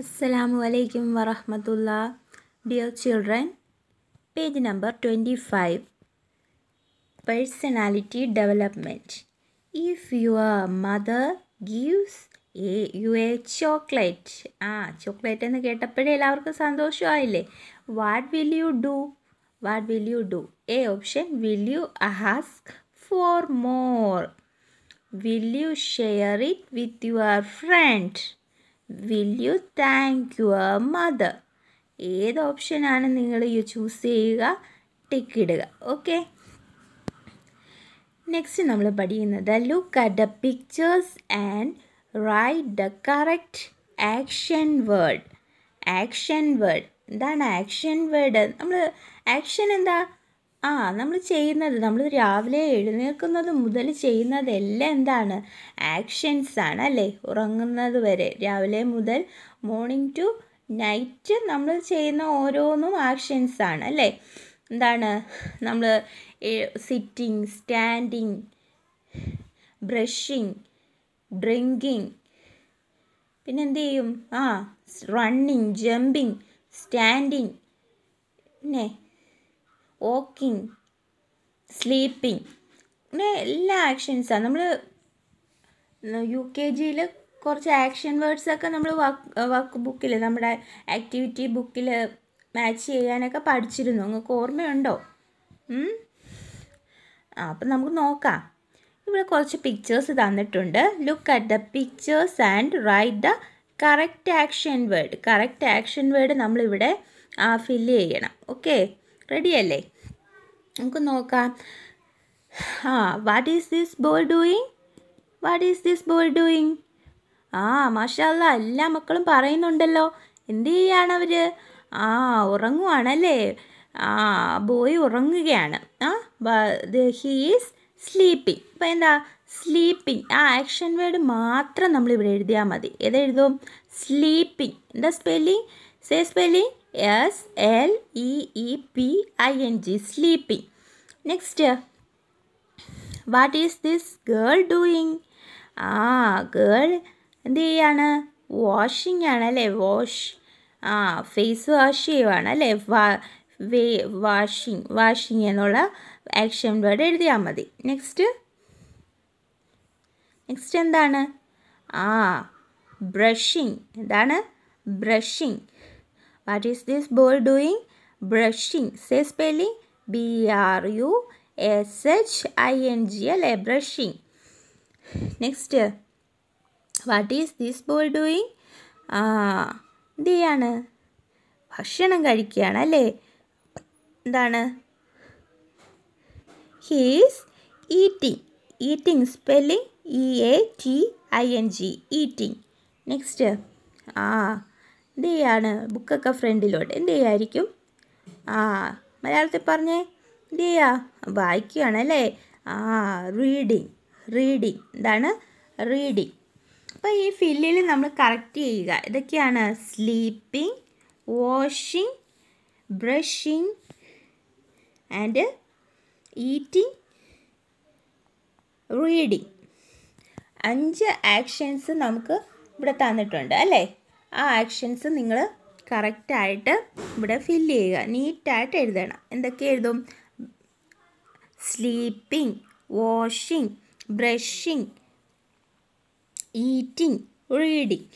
Assalamu alaikum warahmatullah. Dear children, page number 25 Personality Development. If your mother gives a you a chocolate ആ chocolate എന്ന് കേട്ടപ്പോഴേ എല്ലാവർക്കും സന്തോഷമായില്ലേ what will you do what will you do a option will you ask for more will you share it with your friend will you thank your mother ഏത് ഓപ്ഷനാണ് നിങ്ങൾ you choose ചെയ്യുക tick ഇടുക okay next നമ്മൾ പഠിക്കുന്നത് look at the pictures and write the correct action word action word എന്താണ് action word നമ്മൾ action എന്താ ആ നമ്മൾ ചെയ്യുന്നത് നമ്മൾ രാവിലെ എഴുന്നേൽക്കുന്നത് മുതൽ ചെയ്യുന്നതെല്ലാം എന്താണ് ആക്ഷൻസ് ആണ് അല്ലേ ഉറങ്ങുന്നത് വരെ രാവിലെ മുതൽ മോർണിംഗ് ടു നൈറ്റ് നമ്മൾ ചെയ്യുന്ന ഓരോന്നും ആക്ഷൻസ് ആണ് അല്ലേ എന്താണ് നമ്മൾ സിറ്റിംഗ് സ്റ്റാൻഡിങ് ബ്രഷിങ് ഡ്രിങ്കിങ് പിന്നെ എന്ത് ചെയ്യും ആ റണ്ണിങ് ജമ്പിങ് സ്റ്റാൻഡിങ് പിന്നെ വോക്കിംഗ് സ്ലീപ്പിംഗ് അങ്ങനെ എല്ലാ ആക്ഷൻസാണ് നമ്മൾ യു കെ ജിയിൽ കുറച്ച് ആക്ഷൻ വേർഡ്സൊക്കെ നമ്മൾ വർക്ക് വർക്ക് ബുക്കിൽ നമ്മുടെ ആക്ടിവിറ്റി ബുക്കിൽ മാച്ച് ചെയ്യാനൊക്കെ പഠിച്ചിരുന്നു നിങ്ങൾക്ക് ഓർമ്മയുണ്ടോ ആ അപ്പം നമുക്ക് നോക്കാം ഇവിടെ കുറച്ച് പിക്ചേഴ്സ് തന്നിട്ടുണ്ട് look at the pictures and write the correct action word correct action word നമ്മളിവിടെ ഫില്ല് ചെയ്യണം ഓക്കെ റെഡിയല്ലേ നമുക്ക് നോക്കാം ആ what is this ball doing what is this ball doing ആ മാഷാല്ല എല്ലാ മക്കളും പറയുന്നുണ്ടല്ലോ എന്ത് ചെയ്യാണ് അവർ ആ ഉറങ്ങുവാണല്ലേ ആ ബോയ് ഉറങ്ങുകയാണ് ആ ഹീസ് ഈസ് സ്ലീപ്പിംഗ് അപ്പോൾ എന്താ സ്ലീപ്പിംഗ് ആ ആക്ഷൻ വേർഡ് മാത്രം നമ്മൾ ഇവിടെ എഴുതിയാൽ മതി ഏതെഴുതും സ്ലീപ്പിംഗ് എന്താ spelling say spelling S L E E P I N G sleeping next what is this girl doing ആ ഗേൾ എന്ത് ചെയ്യാണ് വാഷിംഗ് ആണ് അല്ലേ വാഷ് ആ ഫേസ് വാഷ് ചെയ്യുവാണ് അല്ലേ വാ വേ വാഷിംഗ് വാഷിംഗ് എന്നുള്ള ആക്ഷൻ വേർഡ് എഴുതിയാൽ മതി നെക്സ്റ്റ് നെക്സ്റ്റ് എന്താണ് ആ ബ്രഷിംഗ് എന്താണ് brushing What is this boy doing? Brushing. Say spelling. B-R-U-S-H-I-N-G. Brushing. Next. What is this boy doing? Ah. Diana. Bhashan angarikyana le. Dana. He is eating. Eating. Spelling. E-A-T-I-N-G. Eating. Next. Ah. എന്ത് ചെയ്യാണ് ബുക്കൊക്കെ ഫ്രണ്ടിലോട്ട് എന്ത് ചെയ്യായിരിക്കും ആ മലയാളത്തിൽ പറഞ്ഞേ എന്ത് ചെയ്യുക വായിക്കുകയാണ് അല്ലേ ആ റീഡിങ് റീഡിങ് എന്താണ് റീഡിങ് അപ്പോൾ ഈ ഫില്ലിൽ നമ്മൾ കറക്റ്റ് ചെയ്യുക ഇതൊക്കെയാണ് sleeping washing brushing and eating reading അഞ്ച് ആക്ഷൻസ് നമുക്ക് ഇവിടെ തന്നിട്ടുണ്ട് അല്ലേ ആ ആക്ഷൻസ് നിങ്ങൾ കറക്റ്റായിട്ട് ഇവിടെ ഫില്ല് ചെയ്യുക നീറ്റായിട്ട് എഴുതണം എന്തൊക്കെ എഴുതും sleeping washing brushing eating reading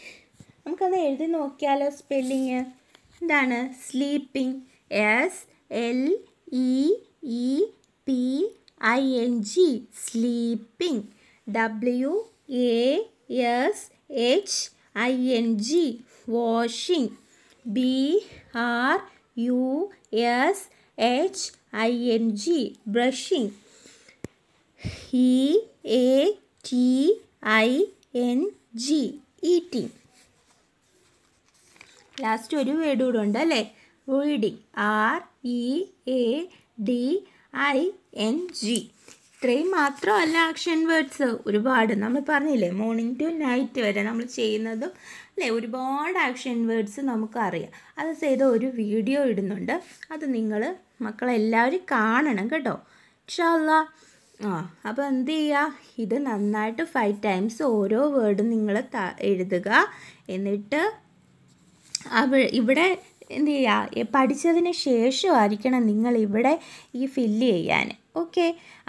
നമുക്കത് എഴുതി നോക്കിയാലോ സ്പെല്ലിങ് എന്താണ് sleeping S L E E P I N G sleeping W A S H I N G washing B R U S H I N G brushing E A T I N G eating last ഒരു word കൂടെ ഉണ്ട് അല്ലേ reading R E A D I N G ഇത്രയും മാത്രമല്ല action words ഒരുപാട് നമ്മൾ പറഞ്ഞില്ലേ morning to night വരെ നമ്മൾ ചെയ്യുന്നതും അല്ലേ ഒരുപാട് ആക്ഷൻ വേർഡ്സ് നമുക്കറിയാം അത് ചെയ്ത ഒരു വീഡിയോ ഇടുന്നുണ്ട് അത് നിങ്ങൾ മക്കളെല്ലാവരും കാണണം കേട്ടോ ഇൻഷാല്ല ആ അപ്പോൾ എന്ത് ചെയ്യുക ഇത് നന്നായിട്ട് ഫൈവ് ടൈംസ് ഓരോ വേർഡും നിങ്ങൾ എഴുതുക എന്നിട്ട് അവ ഇവിടെ എന്ത് ചെയ്യുക പഠിച്ചതിന് ശേഷമായിരിക്കണം നിങ്ങൾ ഇവിടെ ഈ ഫില്ല് ചെയ്യാൻ ഓക്കെ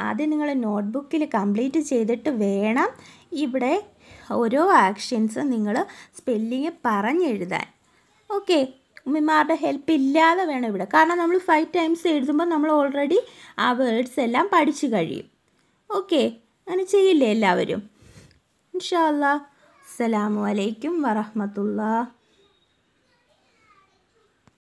ആദ്യം നിങ്ങൾ നോട്ട്ബുക്കിൽ കംപ്ലീറ്റ് ചെയ്തിട്ട് വേണം ഇവിടെ ഓരോ ആക്ഷൻസും നിങ്ങൾ സ്പെല്ലിങ് പറഞ്ഞെഴുതാൻ ഓക്കെ ഉമ്മിമാരുടെ ഹെൽപ്പ് ഇല്ലാതെ വേണം ഇവിടെ കാരണം നമ്മൾ ഫൈവ് ടൈംസ് എഴുതുമ്പോൾ നമ്മൾ ഓൾറെഡി ആ വേർഡ്സ് എല്ലാം പഠിച്ചു കഴിയും ഓക്കെ അങ്ങനെ ചെയ്യില്ലേ എല്ലാവരും ഇൻഷാ അല്ലാ അസ്സലാമു അലൈക്കും വറഹമത്തുള്ള